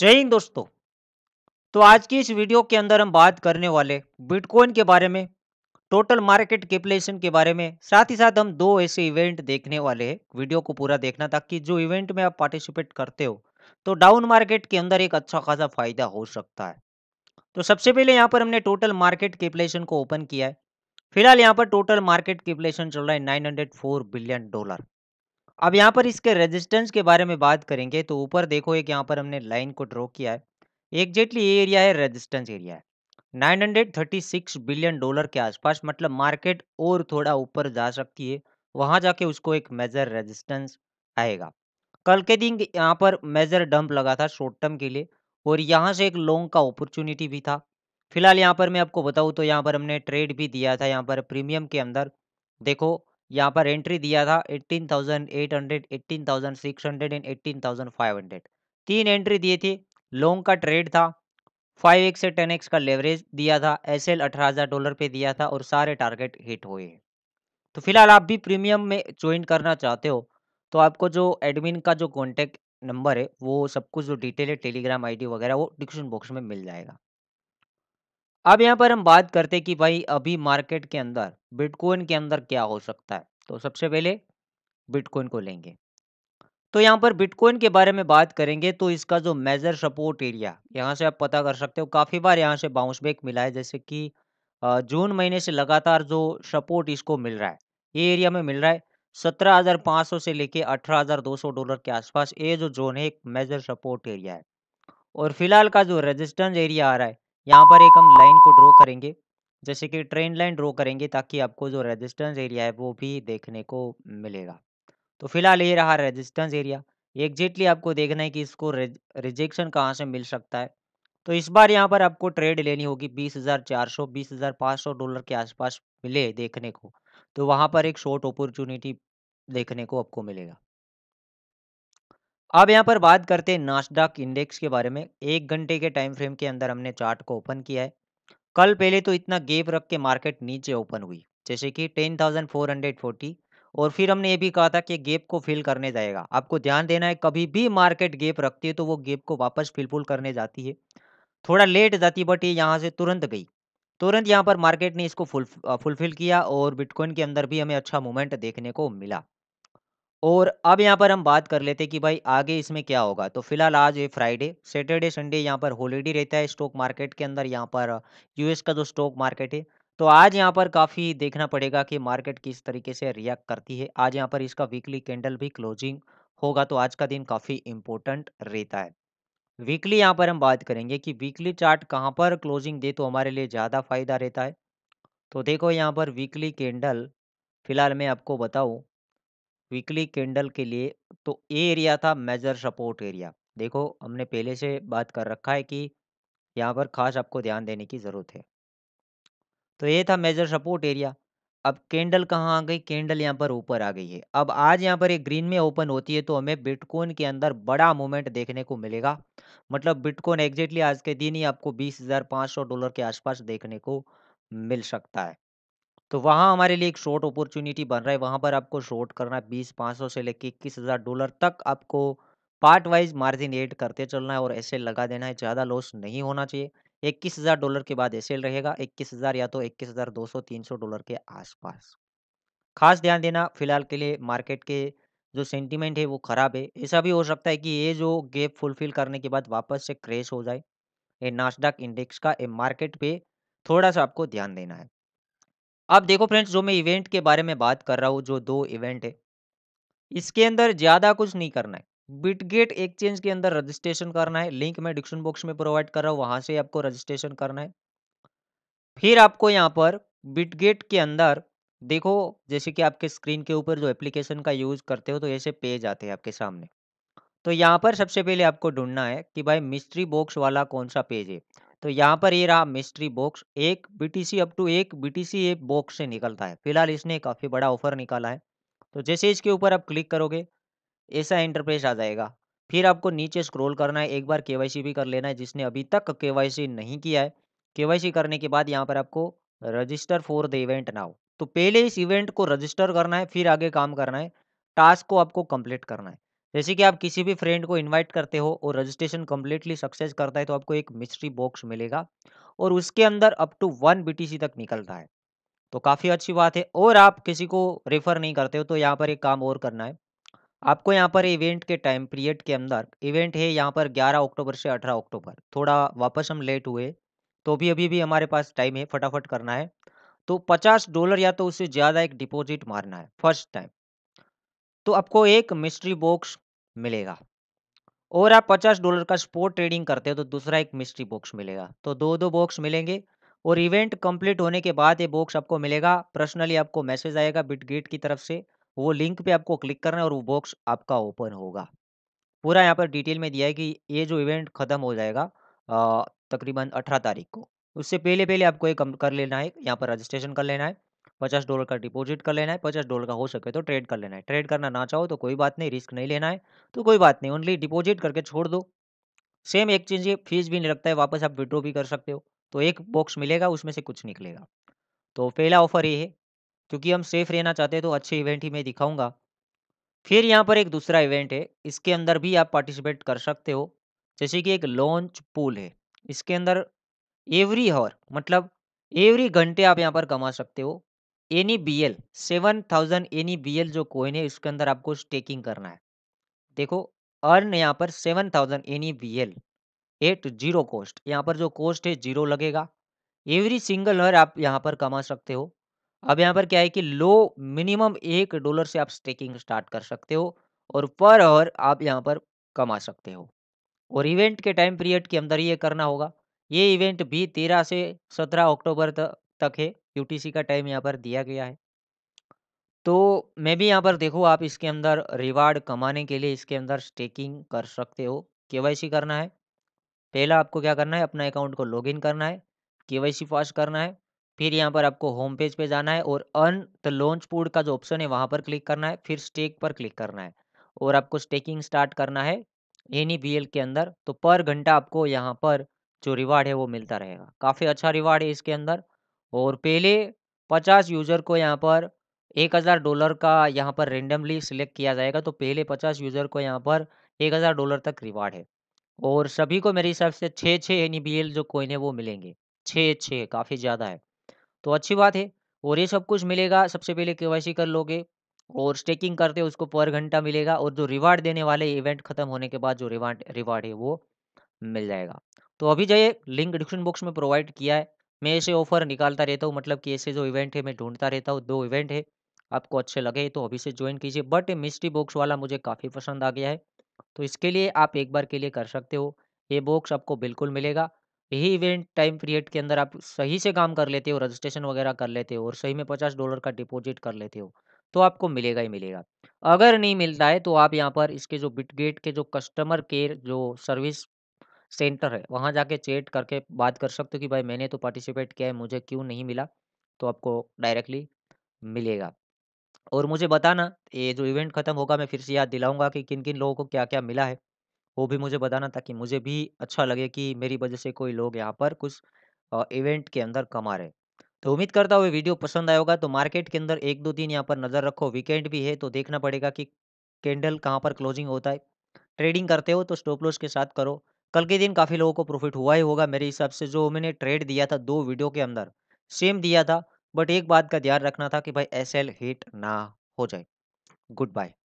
जय हिंद दोस्तों तो आज की इस वीडियो के अंदर हम बात करने वाले बिटकॉइन के बारे में टोटल मार्केट कैपिलेशन के बारे में साथ ही साथ हम दो ऐसे इवेंट देखने वाले हैं वीडियो को पूरा देखना ताकि जो इवेंट में आप पार्टिसिपेट करते हो तो डाउन मार्केट के अंदर एक अच्छा खासा फायदा हो सकता है तो सबसे पहले यहाँ पर हमने टोटल मार्केट कैपिलेशन को ओपन किया है फिलहाल यहाँ पर टोटल मार्केट कैपिलेशन चल रहा है फोर बिलियन डॉलर अब यहाँ पर इसके रेजिस्टेंस के बारे में बात करेंगे तो ऊपर देखो एक यहाँ पर हमने लाइन को ड्रॉ किया है एग्जैक्टली ये एरिया है रेजिस्टेंस एरिया है 936 बिलियन डॉलर के आसपास मतलब मार्केट और थोड़ा ऊपर जा सकती है वहाँ जाके उसको एक मेजर रेजिस्टेंस आएगा कल के दिन यहाँ पर मेजर डंप लगा था शॉर्ट टर्म के लिए और यहाँ से एक लॉन्ग का अपॉर्चुनिटी भी था फिलहाल यहाँ पर मैं आपको बताऊँ तो यहाँ पर हमने ट्रेड भी दिया था यहाँ पर प्रीमियम के अंदर देखो यहाँ पर एंट्री दिया था 18,800, 18,600 एंड 18,500 तीन एंट्री दिए थी लॉन्ग का ट्रेड था 5x से 10x का लेवरेज दिया था एस एल डॉलर पे दिया था और सारे टारगेट हिट हुए हैं तो फिलहाल आप भी प्रीमियम में ज्वाइन करना चाहते हो तो आपको जो एडमिन का जो कॉन्टैक्ट नंबर है वो सब कुछ जो डिटेल है टेलीग्राम आई वगैरह वो डिस्क्रिप्शन बॉक्स में मिल जाएगा अब यहाँ पर हम बात करते हैं कि भाई अभी मार्केट के अंदर बिटकॉइन के अंदर क्या हो सकता है तो सबसे पहले बिटकॉइन को लेंगे तो यहाँ पर बिटकॉइन के बारे में बात करेंगे तो इसका जो मेजर सपोर्ट एरिया यहाँ से आप पता कर सकते हो काफ़ी बार यहाँ से बाउंस बैक मिला है जैसे कि जून महीने से लगातार जो सपोर्ट इसको मिल रहा है ये एरिया में मिल रहा है 17,500 से लेके 18,200 डॉलर के आसपास ये जो जोन है एक मेजर सपोर्ट एरिया है और फिलहाल का जो रेजिस्टेंस एरिया आ रहा है यहाँ पर एक हम लाइन को ड्रॉ करेंगे जैसे कि ट्रेन लाइन ड्रॉ करेंगे ताकि आपको जो रेजिस्टेंस एरिया है वो भी देखने को मिलेगा तो फिलहाल ये रहा रेजिस्टेंस एरिया एग्जेक्टली आपको देखना है कि इसको रिजेक्शन कहाँ से मिल सकता है तो इस बार यहाँ पर आपको ट्रेड लेनी होगी बीस हजार चार सौ बीस हजार पाँच सौ डॉलर के आसपास मिले देखने को तो वहाँ पर एक शॉर्ट अपॉर्चुनिटी देखने को आपको मिलेगा अब यहाँ पर बात करते हैं नास्डाक इंडेक्स के बारे में एक घंटे के टाइम फ्रेम के अंदर हमने चार्ट को ओपन किया है कल पहले तो इतना गेप रख के मार्केट नीचे ओपन हुई जैसे कि 10,440 और फिर हमने ये भी कहा था कि गेप को फिल करने जाएगा आपको ध्यान देना है कभी भी मार्केट गेप रखती है तो वो गेप को वापस फिलफुल करने जाती है थोड़ा लेट जाती बट ये यहाँ से तुरंत गई तुरंत यहाँ पर मार्केट ने इसको फुल फुलफिल किया और बिटकॉइन के अंदर भी हमें अच्छा मूवमेंट देखने को मिला और अब यहाँ पर हम बात कर लेते हैं कि भाई आगे इसमें क्या होगा तो फिलहाल आज ये फ्राइडे सैटरडे संडे यहाँ पर हॉलीडे रहता है स्टॉक मार्केट के अंदर यहाँ पर यूएस का जो स्टॉक मार्केट है तो आज यहाँ पर काफ़ी देखना पड़ेगा कि मार्केट किस तरीके से रिएक्ट करती है आज यहाँ पर इसका वीकली कैंडल भी क्लोजिंग होगा तो आज का दिन काफ़ी इम्पोर्टेंट रहता है वीकली यहाँ पर हम बात करेंगे कि वीकली चार्ट कहाँ पर क्लोजिंग दे तो हमारे लिए ज़्यादा फायदा रहता है तो देखो यहाँ पर वीकली कैंडल फिलहाल मैं आपको बताऊँ वीकली कैंडल के लिए तो ये एरिया था मेजर सपोर्ट एरिया देखो हमने पहले से बात कर रखा है कि यहाँ पर खास आपको ध्यान देने की ज़रूरत है तो ये था मेजर सपोर्ट एरिया अब कैंडल कहाँ आ गई कैंडल यहाँ पर ऊपर आ गई है अब आज यहाँ पर एक ग्रीन में ओपन होती है तो हमें बिटकॉइन के अंदर बड़ा मूवमेंट देखने को मिलेगा मतलब बिटकॉइन एग्जैक्टली आज के दिन ही आपको बीस हज़ार पांच सौ डॉलर के आसपास देखने को मिल सकता है तो वहाँ हमारे लिए एक शॉर्ट अपॉर्चुनिटी बन रहा है वहाँ पर आपको शॉर्ट करना है बीस पाँच सौ से लेकर इक्कीस हज़ार डॉलर तक आपको पार्ट वाइज मार्जिन एड करते चलना है और ऐसे लगा देना है ज़्यादा लॉस नहीं होना चाहिए इक्कीस हज़ार डॉलर के बाद ऐसे रहेगा इक्कीस हज़ार या तो इक्कीस हज़ार दो सौ तीन सौ डॉलर के आसपास खास ध्यान देना फिलहाल के लिए मार्केट के जो सेंटीमेंट है वो ख़राब है ऐसा भी हो सकता है कि ये जो गैप फुलफिल करने के बाद वापस से क्रेश हो जाए ये नास्डाक इंडेक्स का ये मार्केट पे थोड़ा सा आपको ध्यान देना है अब देखो फ्रेंड्स जो मैं इवेंट के बारे में बात कर रहा हूँ जो दो इवेंट है इसके अंदर ज़्यादा कुछ नहीं करना है बिटगेट एक्सचेंज के अंदर रजिस्ट्रेशन करना है लिंक मैं डिस्क्रिप्शन बॉक्स में प्रोवाइड कर रहा हूँ वहाँ से आपको रजिस्ट्रेशन करना है फिर आपको यहाँ पर बिटगेट के अंदर देखो जैसे कि आपके स्क्रीन के ऊपर जो एप्लीकेशन का यूज़ करते हो तो ऐसे पेज आते हैं आपके सामने तो यहाँ पर सबसे पहले आपको ढूंढना है कि भाई मिस्ट्री बॉक्स वाला कौन सा पेज है तो यहाँ पर ये रहा मिस्ट्री बॉक्स एक बीटीसी अप टू एक बीटीसी ये बॉक्स से निकलता है फिलहाल इसने काफ़ी बड़ा ऑफर निकाला है तो जैसे इसके ऊपर आप क्लिक करोगे ऐसा इंटरप्रेस आ जाएगा फिर आपको नीचे स्क्रॉल करना है एक बार के भी कर लेना है जिसने अभी तक के नहीं किया है के करने के बाद यहाँ पर आपको register for the event now तो पहले इस इवेंट को रजिस्टर करना है फिर आगे काम करना है टास्क को आपको कंप्लीट करना है जैसे कि आप किसी भी फ्रेंड को इनवाइट करते हो और रजिस्ट्रेशन कम्प्लीटली सक्सेस करता है तो आपको एक मिस्ट्री बॉक्स मिलेगा और उसके अंदर अप टू वन बीटीसी तक निकलता है तो काफ़ी अच्छी बात है और आप किसी को रेफ़र नहीं करते हो तो यहाँ पर एक काम और करना है आपको यहाँ पर इवेंट के टाइम पीरियड के अंदर इवेंट है यहाँ पर 11 अक्टूबर से 18 अक्टूबर थोड़ा वापस हम लेट हुए तो भी अभी भी हमारे पास टाइम है फटाफट करना है तो 50 डॉलर या तो उससे ज़्यादा एक डिपॉजिट मारना है फर्स्ट टाइम तो आपको एक मिस्ट्री बॉक्स मिलेगा और आप पचास डॉलर का स्पोर्ट ट्रेडिंग करते हो तो दूसरा एक मिस्ट्री बॉक्स मिलेगा तो दो दो बॉक्स मिलेंगे और इवेंट कंप्लीट होने के बाद ये बॉक्स आपको मिलेगा पर्सनली आपको मैसेज आएगा बिटगेट की तरफ से वो लिंक पे आपको क्लिक करना है और वो बॉक्स आपका ओपन होगा पूरा यहाँ पर डिटेल में दिया है कि ये जो इवेंट ख़त्म हो जाएगा तकरीबन अठारह तारीख को उससे पहले पहले आपको ये कर लेना है यहाँ पर रजिस्ट्रेशन कर लेना है पचास डॉलर का डिपॉजिट कर लेना है पचास डॉलर का हो सके तो ट्रेड कर लेना है ट्रेड करना ना चाहो तो कोई बात नहीं रिस्क नहीं लेना है तो कोई बात नहीं ओनली डिपॉजिट करके छोड़ दो सेम चीज ये फीस भी नहीं लगता है वापस आप विड्रॉ भी कर सकते हो तो एक बॉक्स मिलेगा उसमें से कुछ निकलेगा तो पहला ऑफर ये है क्योंकि हम सेफ रहना चाहते हैं तो अच्छे इवेंट ही मैं दिखाऊंगा फिर यहाँ पर एक दूसरा इवेंट है इसके अंदर भी आप पार्टिसिपेट कर सकते हो जैसे कि एक लॉन्च पूल है इसके अंदर एवरी हावर मतलब एवरी घंटे आप यहाँ पर कमा सकते हो any B L seven thousand any B e L जो कोइन है उसके अंदर आपको स्टेकिंग करना है देखो अर्न यहाँ पर seven thousand any B L at zero cost यहाँ पर जो कोस्ट है जीरो लगेगा एवरी सिंगल हर आप यहाँ पर कमा सकते हो अब यहाँ पर क्या है कि लो मिनिमम एक डॉलर से आप स्टेकिंग स्टार्ट कर सकते हो और पर आवर आप यहाँ पर कमा सकते हो और इवेंट के टाइम पीरियड के अंदर ये करना होगा ये इवेंट भी तेरह से सत्रह अक्टूबर तक तक है यू का टाइम यहाँ पर दिया गया है तो मैं भी यहाँ पर देखो आप इसके अंदर रिवार्ड कमाने के लिए इसके अंदर स्टेकिंग कर सकते हो के करना है पहला आपको क्या करना है अपना अकाउंट को लॉगिन करना है के वाई करना है फिर यहाँ पर आपको होम पेज पे जाना है और अन द लॉन्च पूड का जो ऑप्शन है वहाँ पर क्लिक करना है फिर स्टेक पर क्लिक करना है और आपको स्टेकिंग स्टार्ट करना है एनी बी के अंदर तो पर घंटा आपको यहाँ पर जो रिवार्ड है वो मिलता रहेगा काफ़ी अच्छा रिवार्ड है इसके अंदर और पहले पचास यूज़र को यहाँ पर एक हज़ार डॉलर का यहाँ पर रेंडमली सिलेक्ट किया जाएगा तो पहले पचास यूज़र को यहाँ पर एक हज़ार डॉलर तक रिवार्ड है और सभी को मेरे हिसाब से छः छः एन जो कोइन है वो मिलेंगे छः छः काफ़ी ज़्यादा है तो अच्छी बात है और ये सब कुछ मिलेगा सबसे पहले के कर लोगे और स्टेकिंग करते उसको पर घंटा मिलेगा और जो रिवार्ड देने वाले इवेंट ख़त्म होने के बाद जो रिवार्ड रिवार्ड है वो मिल जाएगा तो अभी जाइए लिंक डिस्क्रिप्शन बॉक्स में प्रोवाइड किया है मैं ऐसे ऑफर निकालता रहता हूँ मतलब कि ऐसे जो इवेंट है मैं ढूंढता रहता हूँ दो इवेंट है आपको अच्छे लगे तो अभी से ज्वाइन कीजिए बट मिस्ट्री बॉक्स वाला मुझे काफ़ी पसंद आ गया है तो इसके लिए आप एक बार के लिए कर सकते हो ये बॉक्स आपको बिल्कुल मिलेगा यही इवेंट टाइम पीरियड के अंदर आप सही से काम कर लेते हो रजिस्ट्रेशन वगैरह कर लेते हो और सही में पचास डॉलर का डिपॉजिट कर लेते हो तो आपको मिलेगा ही मिलेगा अगर नहीं मिलता है तो आप यहाँ पर इसके जो बिटगेट के जो कस्टमर केयर जो सर्विस सेंटर है वहाँ जाके चैट करके बात कर सकते हो कि भाई मैंने तो पार्टिसिपेट किया है मुझे क्यों नहीं मिला तो आपको डायरेक्टली मिलेगा और मुझे बताना ये जो इवेंट ख़त्म होगा मैं फिर से याद दिलाऊंगा कि किन किन लोगों को क्या क्या मिला है वो भी मुझे बताना ताकि मुझे भी अच्छा लगे कि मेरी वजह से कोई लोग यहाँ पर कुछ इवेंट के अंदर कमा रहे तो उम्मीद करता हूँ वीडियो पसंद आया होगा तो मार्केट के अंदर एक दो दिन यहाँ पर नज़र रखो वीकेंड भी है तो देखना पड़ेगा कि कैंडल कहाँ पर क्लोजिंग होता है ट्रेडिंग करते हो तो स्टॉप लॉस के साथ करो कल के दिन काफ़ी लोगों को प्रॉफिट हुआ ही होगा मेरे हिसाब से जो मैंने ट्रेड दिया था दो वीडियो के अंदर सेम दिया था बट एक बात का ध्यान रखना था कि भाई एस हिट ना हो जाए गुड बाय